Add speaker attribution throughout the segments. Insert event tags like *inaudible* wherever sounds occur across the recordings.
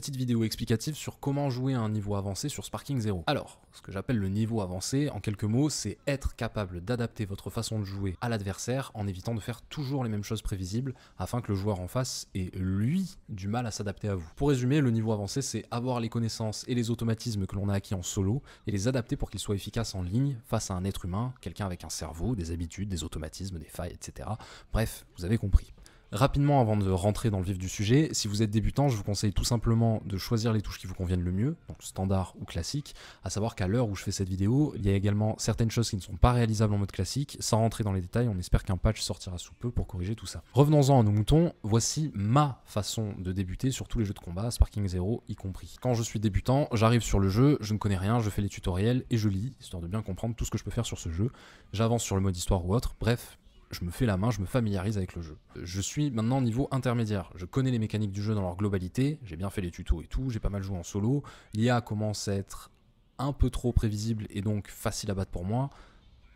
Speaker 1: petite vidéo explicative sur comment jouer à un niveau avancé sur Sparking Zero. Alors, ce que j'appelle le niveau avancé, en quelques mots, c'est être capable d'adapter votre façon de jouer à l'adversaire en évitant de faire toujours les mêmes choses prévisibles afin que le joueur en face ait lui du mal à s'adapter à vous. Pour résumer, le niveau avancé, c'est avoir les connaissances et les automatismes que l'on a acquis en solo et les adapter pour qu'ils soient efficaces en ligne face à un être humain, quelqu'un avec un cerveau, des habitudes, des automatismes, des failles, etc. Bref, vous avez compris. Rapidement, avant de rentrer dans le vif du sujet, si vous êtes débutant, je vous conseille tout simplement de choisir les touches qui vous conviennent le mieux, donc standard ou classique, à savoir qu'à l'heure où je fais cette vidéo, il y a également certaines choses qui ne sont pas réalisables en mode classique, sans rentrer dans les détails, on espère qu'un patch sortira sous peu pour corriger tout ça. Revenons-en à nos moutons, voici ma façon de débuter sur tous les jeux de combat, Sparking Zero y compris. Quand je suis débutant, j'arrive sur le jeu, je ne connais rien, je fais les tutoriels et je lis, histoire de bien comprendre tout ce que je peux faire sur ce jeu, j'avance sur le mode histoire ou autre, bref, je me fais la main, je me familiarise avec le jeu. Je suis maintenant niveau intermédiaire. Je connais les mécaniques du jeu dans leur globalité. J'ai bien fait les tutos et tout. J'ai pas mal joué en solo. L'IA commence à être un peu trop prévisible et donc facile à battre pour moi.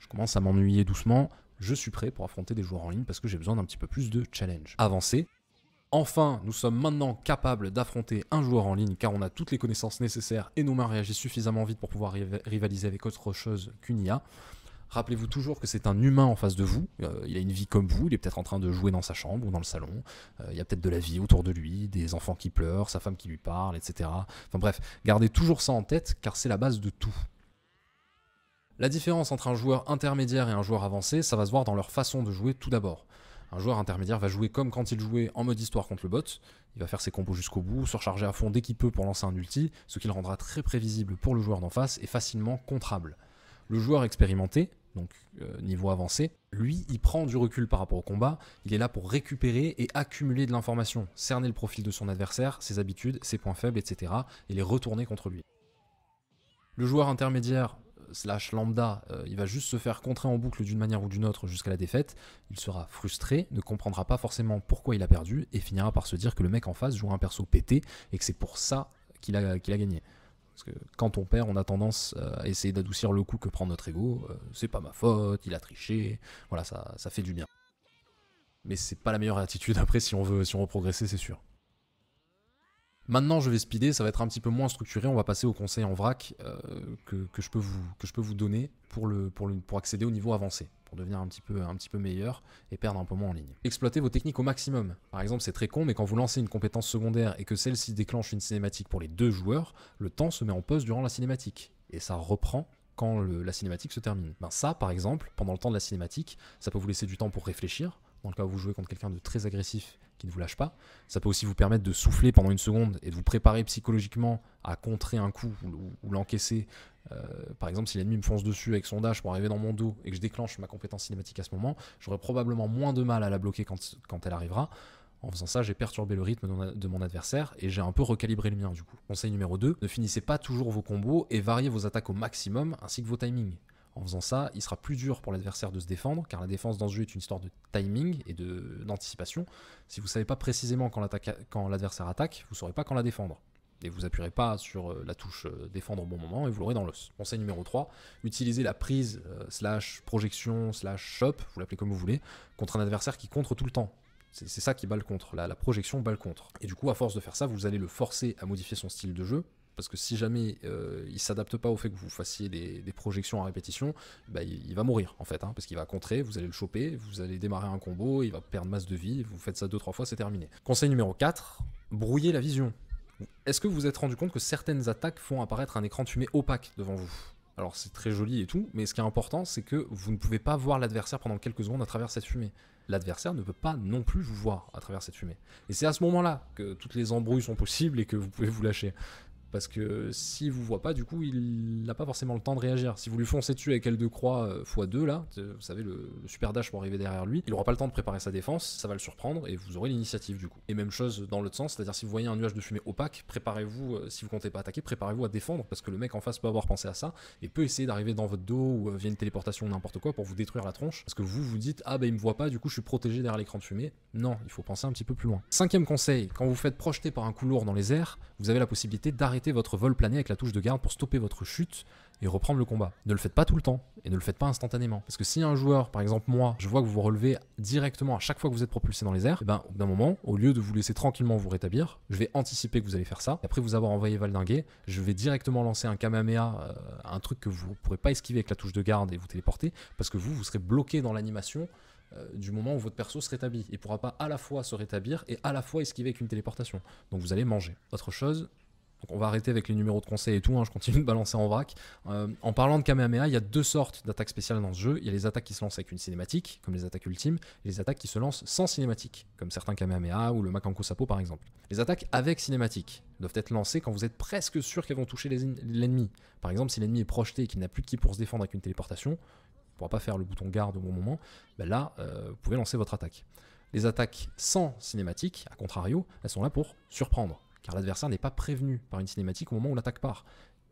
Speaker 1: Je commence à m'ennuyer doucement. Je suis prêt pour affronter des joueurs en ligne parce que j'ai besoin d'un petit peu plus de challenge. Avancé. Enfin, nous sommes maintenant capables d'affronter un joueur en ligne car on a toutes les connaissances nécessaires et nos mains réagissent suffisamment vite pour pouvoir rivaliser avec autre chose qu'une IA. Rappelez-vous toujours que c'est un humain en face de vous. Euh, il a une vie comme vous. Il est peut-être en train de jouer dans sa chambre ou dans le salon. Euh, il y a peut-être de la vie autour de lui, des enfants qui pleurent, sa femme qui lui parle, etc. Enfin bref, gardez toujours ça en tête car c'est la base de tout. La différence entre un joueur intermédiaire et un joueur avancé, ça va se voir dans leur façon de jouer tout d'abord. Un joueur intermédiaire va jouer comme quand il jouait en mode histoire contre le bot. Il va faire ses combos jusqu'au bout, se à fond dès qu'il peut pour lancer un ulti, ce qui le rendra très prévisible pour le joueur d'en face et facilement contrable. Le joueur expérimenté, donc euh, niveau avancé, lui, il prend du recul par rapport au combat, il est là pour récupérer et accumuler de l'information, cerner le profil de son adversaire, ses habitudes, ses points faibles, etc., et les retourner contre lui. Le joueur intermédiaire euh, slash lambda, euh, il va juste se faire contrer en boucle d'une manière ou d'une autre jusqu'à la défaite, il sera frustré, ne comprendra pas forcément pourquoi il a perdu, et finira par se dire que le mec en face joue un perso pété, et que c'est pour ça qu'il a, qu'il a gagné. Parce que quand on perd, on a tendance euh, à essayer d'adoucir le coup que prend notre ego. Euh, c'est pas ma faute, il a triché. Voilà, ça, ça fait du bien. Mais c'est pas la meilleure attitude après si on veut, si on veut progresser, c'est sûr. Maintenant, je vais speeder, ça va être un petit peu moins structuré. On va passer au conseil en vrac euh, que, je peux vous, que je peux vous donner pour, le, pour, pour accéder au niveau avancé pour devenir un petit, peu, un petit peu meilleur et perdre un peu moins en ligne. Exploitez vos techniques au maximum. Par exemple, c'est très con, mais quand vous lancez une compétence secondaire et que celle-ci déclenche une cinématique pour les deux joueurs, le temps se met en pause durant la cinématique. Et ça reprend quand la cinématique se termine. Ben ça, par exemple, pendant le temps de la cinématique, ça peut vous laisser du temps pour réfléchir, dans le cas où vous jouez contre quelqu'un de très agressif qui ne vous lâche pas. Ça peut aussi vous permettre de souffler pendant une seconde et de vous préparer psychologiquement à contrer un coup ou, l'encaisser. Euh, par exemple, si l'ennemi me fonce dessus avec son dash pour arriver dans mon dos et que je déclenche ma compétence cinématique à ce moment, j'aurai probablement moins de mal à la bloquer quand, quand elle arrivera. En faisant ça, j'ai perturbé le rythme de mon adversaire et j'ai un peu recalibré le mien du coup. Conseil numéro 2, ne finissez pas toujours vos combos et variez vos attaques au maximum ainsi que vos timings. En faisant ça, il sera plus dur pour l'adversaire de se défendre, car la défense dans ce jeu est une histoire de timing et d'anticipation. Si vous ne savez pas précisément quand l'adversaire attaque, vous ne saurez pas quand la défendre. Et vous appuierez pas sur euh, la touche euh, défendre au bon moment et vous l'aurez dans l'os. Conseil numéro 3, utilisez la prise euh, slash projection slash shop, vous l'appelez comme vous voulez, contre un adversaire qui contre tout le temps. C'est ça qui balle contre, la, projection balle contre. Et du coup, à force de faire ça, vous allez le forcer à modifier son style de jeu, parce que si jamais il euh, il s'adapte pas au fait que vous fassiez des, projections à répétition, bah, il, va mourir en fait, hein, parce qu'il va contrer, vous allez le choper, vous allez démarrer un combo, il va perdre masse de vie, vous faites ça deux trois fois, c'est terminé. Conseil numéro 4, brouiller la vision. Est-ce que vous vous êtes rendu compte que certaines attaques font apparaître un écran de fumée opaque devant vous alors c'est très joli et tout, mais ce qui est important, c'est que vous ne pouvez pas voir l'adversaire pendant quelques secondes à travers cette fumée. L'adversaire ne peut pas non plus vous voir à travers cette fumée. Et c'est à ce moment-là que toutes les embrouilles sont possibles et que vous pouvez vous lâcher. Parce que s'il vous voit pas, du coup, il n'a pas forcément le temps de réagir. Si vous lui foncez dessus avec L2-Croix euh, x2, là, euh, vous savez, le, super dash pour arriver derrière lui, il n'aura pas le temps de préparer sa défense, ça va le surprendre et vous aurez l'initiative du coup. Et même chose dans l'autre sens, c'est-à-dire si vous voyez un nuage de fumée opaque, préparez-vous, euh, si vous ne comptez pas attaquer, préparez-vous à défendre parce que le mec en face peut avoir pensé à ça et peut essayer d'arriver dans votre dos ou via une téléportation ou n'importe quoi pour vous détruire la tronche. Parce que vous vous dites, ah ben, il me voit pas, du coup je suis protégé derrière l'écran de fumée. Non, il faut penser un petit peu plus loin. Cinquième conseil, quand vous faites projeter par un coup dans les airs, vous avez la possibilité d'arriver votre vol plané avec la touche de garde pour stopper votre chute et reprendre le combat. Ne le faites pas tout le temps et ne le faites pas instantanément. Parce que si un joueur, par exemple moi, je vois que vous vous relevez directement à chaque fois que vous êtes propulsé dans les airs, eh ben d'un moment, au lieu de vous laisser tranquillement vous rétablir, je vais anticiper que vous allez faire ça. après vous avoir envoyé valdinguer, je vais directement lancer un Kamamea, euh, un truc que vous ne pourrez pas esquiver avec la touche de garde et vous téléporter, parce que vous, vous serez bloqué dans l'animation euh, du moment où votre perso se rétablit. Il ne pourra pas à la fois se rétablir et à la fois esquiver avec une téléportation. Donc vous allez manger. Autre chose, donc on va arrêter avec les numéros de conseil et tout, hein, je continue de balancer en vrac. Euh, en parlant de Kamehameha, il y a deux sortes d'attaques spéciales dans ce jeu. Il y a les attaques qui se lancent avec une cinématique, comme les attaques ultimes, et les attaques qui se lancent sans cinématique, comme certains Kamehameha ou le Makanko Sapo par exemple. Les attaques avec cinématique doivent être lancées quand vous êtes presque sûr qu'elles vont toucher l'ennemi. Par exemple, si l'ennemi est projeté et qu'il n'a plus de qui pour se défendre avec une téléportation, il ne pourra pas faire le bouton garde au bon moment, ben là, euh, vous pouvez lancer votre attaque. Les attaques sans cinématique, à contrario, elles sont là pour surprendre car l'adversaire n'est pas prévenu par une cinématique au moment où l'attaque part,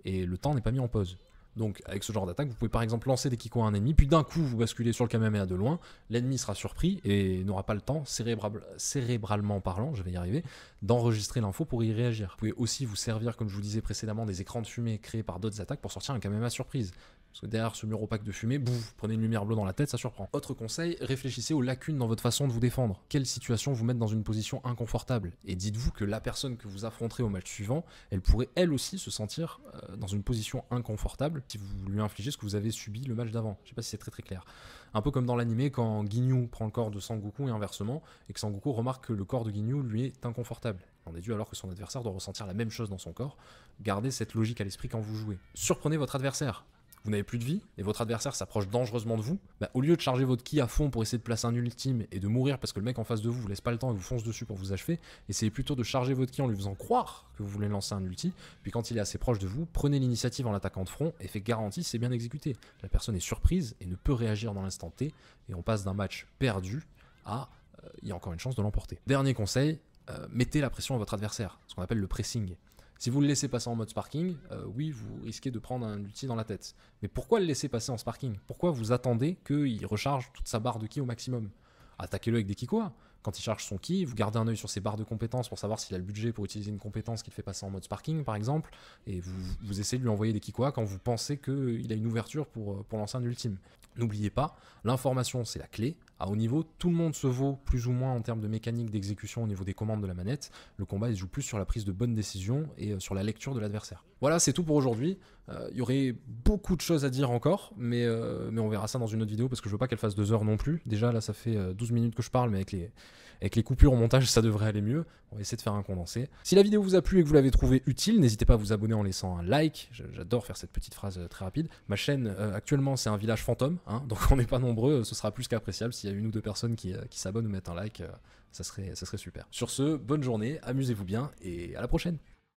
Speaker 1: et le temps n'est pas mis en pause. Donc avec ce genre d'attaque, vous pouvez par exemple lancer des kikos à un ennemi, puis d'un coup vous basculez sur le Kamehameha de loin, l'ennemi sera surpris et n'aura pas le temps, cérébralement parlant, je vais y arriver, d'enregistrer l'info pour y réagir. Vous pouvez aussi vous servir, comme je vous disais précédemment, des écrans de fumée créés par d'autres attaques pour sortir un Kamehameha surprise. Parce que derrière ce mur opaque de fumée, vous prenez une lumière bleue dans la tête, ça surprend. Autre conseil, réfléchissez aux lacunes dans votre façon de vous défendre. Quelle situation vous met dans une position inconfortable Et dites-vous que la personne que vous affronterez au match suivant, elle pourrait elle aussi se sentir euh, dans une position inconfortable si vous lui infligez ce que vous avez subi le match d'avant. Je sais pas si c'est très très clair. Un peu comme dans l'animé quand Ginyu prend le corps de Sangoku et inversement, et que Sangoku remarque que le corps de Ginyu lui est inconfortable. On déduit alors que son adversaire doit ressentir la même chose dans son corps. Gardez cette logique à l'esprit quand vous jouez. Surprenez votre adversaire vous n'avez plus de vie et votre adversaire s'approche dangereusement de vous, bah, au lieu de charger votre ki à fond pour essayer de placer un ultime et de mourir parce que le mec en face de vous vous laisse pas le temps et vous fonce dessus pour vous achever, essayez plutôt de charger votre ki en lui faisant croire que vous voulez lancer un ulti, puis quand il est assez proche de vous, prenez l'initiative en l'attaquant de front, et faites garantie, c'est bien exécuté. La personne est surprise et ne peut réagir dans l'instant T, et on passe d'un match perdu à euh, il y a encore une chance de l'emporter. Dernier conseil, euh, mettez la pression à votre adversaire, ce qu'on appelle le pressing. Si vous le laissez passer en mode sparking, euh, oui, vous risquez de prendre un ulti dans la tête. Mais pourquoi le laisser passer en sparking Pourquoi vous attendez qu'il recharge toute sa barre de ki au maximum Attaquez-le avec des kikois. Quand il charge son ki, vous gardez un œil sur ses barres de compétences pour savoir s'il a le budget pour utiliser une compétence qu'il fait passer en mode sparking, par exemple, et vous, vous essayez de lui envoyer des kikois quand vous pensez qu'il a une ouverture pour, euh, pour lancer un ultime. N'oubliez pas, l'information c'est la clé, à haut niveau, tout le monde se vaut plus ou moins en termes de mécanique d'exécution au niveau des commandes de la manette. Le combat, il joue plus sur la prise de bonnes décisions et euh, sur la lecture de l'adversaire. Voilà, c'est tout pour aujourd'hui. Il euh, y aurait beaucoup de choses à dire encore, mais, euh, mais on verra ça dans une autre vidéo parce que je veux pas qu'elle fasse deux heures non plus. Déjà, là, ça fait 12 minutes que je parle, mais avec les, avec les coupures au montage, ça devrait aller mieux. On va essayer de faire un condensé. Si la vidéo vous a plu et que vous l'avez trouvé utile, n'hésitez pas à vous abonner en laissant un like. J'adore faire cette petite phrase très rapide. Ma chaîne, actuellement, c'est un village fantôme, hein, donc *laughs* on n'est pas nombreux. Ce sera plus qu'appréciable si y a une ou deux personnes qui, euh, s'abonnent ou mettent un like, euh, ça serait, ça serait super. Sur ce, bonne journée, amusez-vous bien et à la prochaine